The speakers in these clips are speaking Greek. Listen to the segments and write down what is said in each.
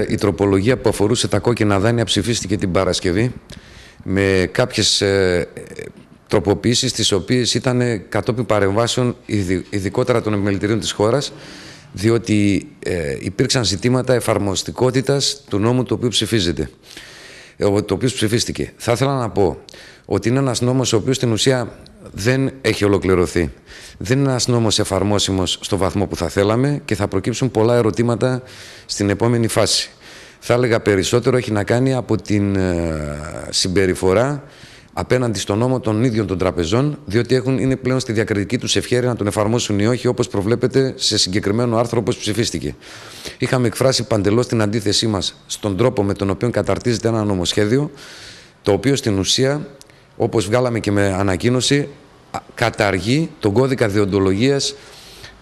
Ε, η τροπολογία που αφορούσε τα κόκκινα δάνεια ψηφίστηκε την Παρασκευή με κάποιες ε, τροποποιήσεις τις οποίες ήταν κατόπιν παρεμβάσεων ειδικότερα των επιμελητηρίων της χώρας διότι ε, υπήρξαν ζητήματα εφαρμοστικότητας του νόμου του οποίου ψηφίζεται, ε, το οποίος ψηφίστηκε. Θα ήθελα να πω ότι είναι ένας νόμος ο οποίος στην ουσία δεν έχει ολοκληρωθεί. Δεν είναι ένας νόμος εφαρμόσιμος στο βαθμό που θα θέλαμε και θα προκύψουν πολλά ερωτήματα στην επόμενη φάση. Θα έλεγα περισσότερο έχει να κάνει από την ε, συμπεριφορά απέναντι στον νόμο των ίδιων των τραπεζών, διότι έχουν, είναι πλέον στη διακριτική τους ευχαίρεια να τον εφαρμόσουν ή όχι, όπως προβλέπεται σε συγκεκριμένο άρθρο όπως ψηφίστηκε. Είχαμε εκφράσει παντελώς την αντίθεσή μας στον τρόπο με τον οποίο καταρτίζεται ένα νομοσχέδιο, το οποίο στην ουσία όπως βγάλαμε και με ανακοίνωση, καταργεί τον κώδικα διοντολογίας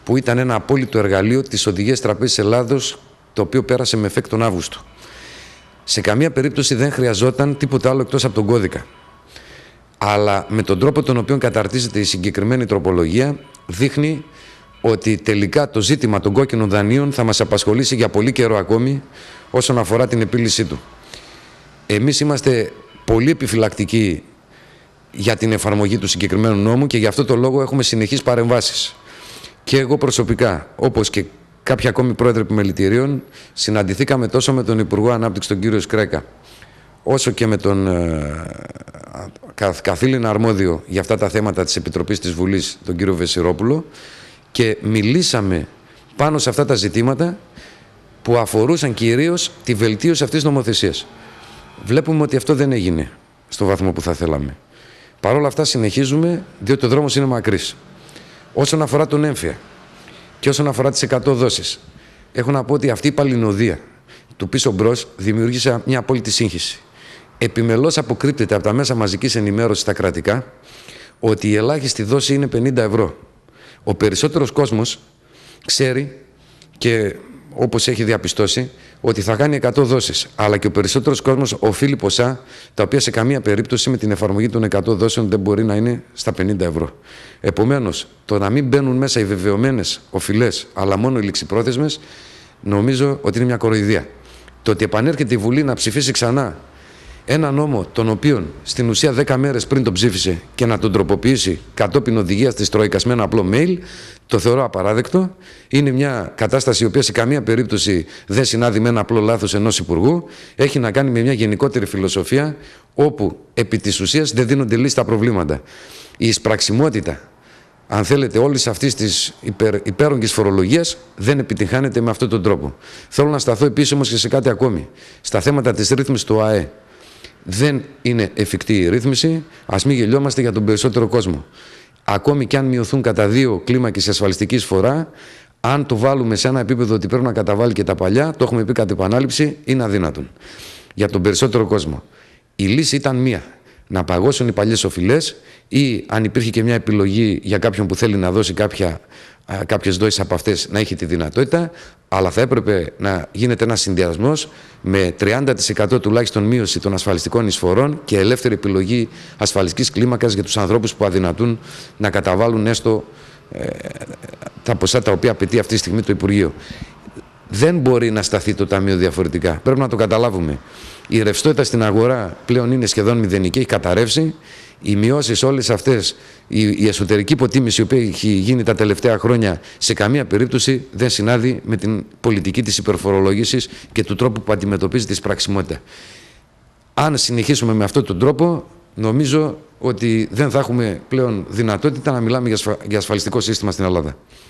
που ήταν ένα απόλυτο εργαλείο της Οδηγίας Τραπέζης Ελλάδος, το οποίο πέρασε με εφέκ τον Αύγουστο. Σε καμία περίπτωση δεν χρειαζόταν τίποτα άλλο εκτός από τον κώδικα. Αλλά με τον τρόπο τον οποίο καταρτίζεται η συγκεκριμένη τροπολογία δείχνει ότι τελικά το ζήτημα των κόκκινων δανείων θα μας απασχολήσει για πολύ καιρό ακόμη όσον αφορά την επίλυσή του. Εμείς είμαστε πολύ επιφυλακτικοί για την εφαρμογή του συγκεκριμένου νόμου και γι' αυτό το λόγο έχουμε συνεχείς παρεμβάσεις. Και εγώ προσωπικά, όπως και κάποιοι ακόμη πρόεδροι επιμελητηρίων, συναντηθήκαμε τόσο με τον Υπουργό Ανάπτυξης, τον κύριο Σκρέκα, όσο και με τον ε, καθήλυνα αρμόδιο για αυτά τα θέματα της Επιτροπής της Βουλής, τον κύριο Βεσιρόπουλο, και μιλήσαμε πάνω σε αυτά τα ζητήματα που αφορούσαν κυρίως τη βελτίωση αυτής της νομοθεσίας. Βλέπουμε ότι αυτό δεν έγινε στο βαθμό που θα θέλαμε. Παρ' όλα αυτά συνεχίζουμε, διότι ο δρόμος είναι μακρύς. Όσον αφορά τον έμφυα και όσον αφορά τις 100 δόσεις, έχω να πω ότι αυτή η παλινοδία του πίσω μπρος δημιούργησε μια απόλυτη σύγχυση. Επιμελώς αποκρύπτεται από τα μέσα μαζικής ενημέρωσης στα κρατικά ότι η ελάχιστη δόση είναι 50 ευρώ. Ο περισσότερος κόσμος ξέρει και όπως έχει διαπιστώσει, ότι θα κάνει 100 δόσεις. Αλλά και ο περισσότερος κόσμος οφείλει ποσά, τα οποία σε καμία περίπτωση με την εφαρμογή των 100 δόσεων δεν μπορεί να είναι στα 50 ευρώ. Επομένως, το να μην μπαίνουν μέσα οι βεβαιωμένες οφειλές, αλλά μόνο οι ληξιπρόθεσμες, νομίζω ότι είναι μια κοροϊδία. Το ότι επανέρχεται η Βουλή να ψηφίσει ξανά ένα νόμο τον οποίο στην ουσία 10 μέρες πριν τον ψήφισε και να τον τροποποιήσει κατόπιν οδηγίας της Τρόικας με ένα απλό mail, το θεωρώ απαράδεκτο. Είναι μια κατάσταση η οποία σε καμία περίπτωση δεν συνάδει με ένα απλό λάθος ενός Υπουργού. Έχει να κάνει με μια γενικότερη φιλοσοφία όπου επί της ουσίας δεν δίνονται λύσεις στα προβλήματα. Η εισπραξιμότητα αν θέλετε, όλης αυτής της υπερ, φορολογίας φορολογίας δεν επιτυγχάνεται με αυτόν τον τρόπο. Θέλω να σταθώ επίσης όμως και σε κάτι ακόμη. Στα θέματα της ρύθμισης του ΑΕ δεν είναι εφικτή η ρύθμιση. Ας μην γελιόμαστε για τον περισσότερο κόσμο. Ακόμη και αν μειωθούν κατά δύο κλίμακες ασφαλιστική φορά, αν το βάλουμε σε ένα επίπεδο ότι πρέπει να καταβάλει και τα παλιά, το έχουμε πει κατά επανάληψη, είναι αδύνατον. Για τον περισσότερο κόσμο. Η λύση ήταν μία. Να παγώσουν οι παλιές οφειλές ή αν υπήρχε και μια επιλογή για κάποιον που θέλει να δώσει κάποια ε, κάποιες δόσεις από αυτές να έχει τη δυνατότητα, αλλά θα έπρεπε να γίνεται ένας συνδυασμός με 30% τουλάχιστον μείωση των ασφαλιστικών εισφορών και ελεύθερη επιλογή ασφαλιστικής κλίμακας για τους ανθρώπους που αδυνατούν να καταβάλουν έστω ε, τα ποσά τα οποία απαιτεί αυτή τη στιγμή το Υπουργείο. Δεν μπορεί να σταθεί το Ταμείο διαφορετικά. Πρέπει να το καταλάβουμε. Η ρευστότητα στην αγορά πλέον είναι σχεδόν μηδενική, έχει καταρρεύσει οι μειώσεις όλες αυτές, η, η, εσωτερική υποτίμηση η οποία έχει γίνει τα τελευταία χρόνια, σε καμία περίπτωση δεν συνάδει με την πολιτική της υπερφορολόγηση και του τρόπου που αντιμετωπίζει της σπραξιμότητα. Αν συνεχίσουμε με αυτόν τον τρόπο, νομίζω ότι δεν θα έχουμε πλέον δυνατότητα να μιλάμε για ασφαλιστικό σύστημα στην Ελλάδα.